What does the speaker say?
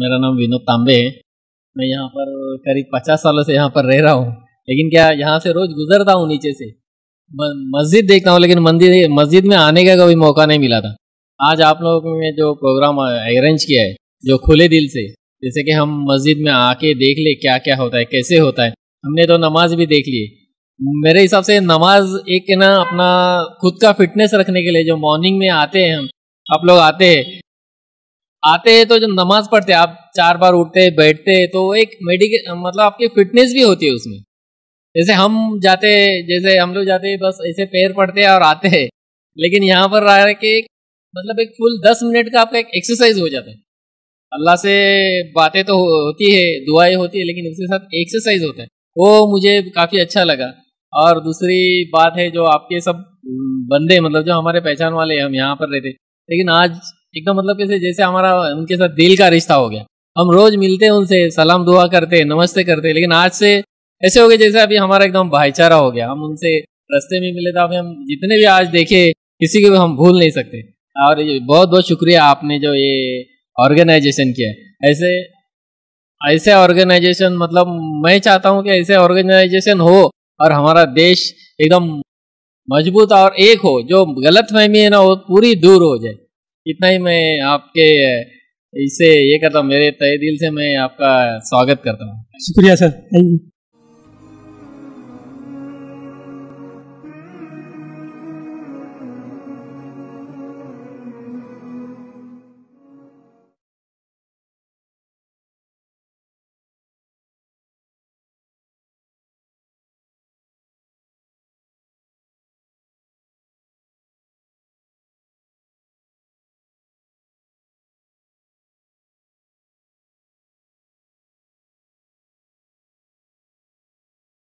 मेरा नाम विनोद तांबे है मैं यहाँ पर करीब पचास सालों से यहाँ पर रह रहा हूँ लेकिन क्या यहाँ से रोज गुजरता हूँ नीचे से मस्जिद देखता हूँ लेकिन मंदिर मस्जिद में आने का कभी मौका नहीं मिला था आज आप लोगों ने जो प्रोग्राम अरेंज किया है जो खुले दिल से जैसे कि हम मस्जिद में आके देख ले क्या क्या होता है कैसे होता है हमने तो नमाज भी देख ली मेरे हिसाब से नमाज एक ना अपना खुद का फिटनेस रखने के लिए जो मॉर्निंग में आते हैं हम आप लोग आते हैं आते हैं तो जब नमाज पढ़ते आप चार बार उठते बैठते तो एक मेडिके मतलब आपकी फिटनेस भी होती है उसमें जैसे हम जाते जैसे हम लोग जाते बस ऐसे पैर पड़ते हैं और आते हैं लेकिन यहाँ पर रह कि मतलब एक फुल दस मिनट का आपका एक एक्सरसाइज हो जाता है अल्लाह से बातें तो होती है दुआएं होती है लेकिन उसके साथ एक्सरसाइज होता है वो मुझे काफ़ी अच्छा लगा और दूसरी बात है जो आपके सब बंदे मतलब जो हमारे पहचान वाले हम यहाँ पर रहते लेकिन आज एकदम मतलब कैसे जैसे हमारा उनके साथ दिल का रिश्ता हो गया हम रोज मिलते हैं उनसे सलाम दुआ करते हैं नमस्ते करते हैं लेकिन आज से ऐसे हो गए जैसे अभी हमारा एकदम भाईचारा हो गया हम उनसे रस्ते में मिले तो अभी हम जितने भी आज देखे किसी को हम भूल नहीं सकते और बहुत बहुत शुक्रिया आपने जो ये ऑर्गेनाइजेशन किया ऐसे ऐसे ऑर्गेनाइजेशन मतलब मैं चाहता हूँ कि ऐसे ऑर्गेनाइजेशन हो और हमारा देश एकदम मजबूत और एक हो जो गलत फहमी है ना वो पूरी दूर हो जाए इतना ही मैं आपके इसे ये करता हूँ मेरे तय दिल से मैं आपका स्वागत करता हूँ शुक्रिया सर थैंक यू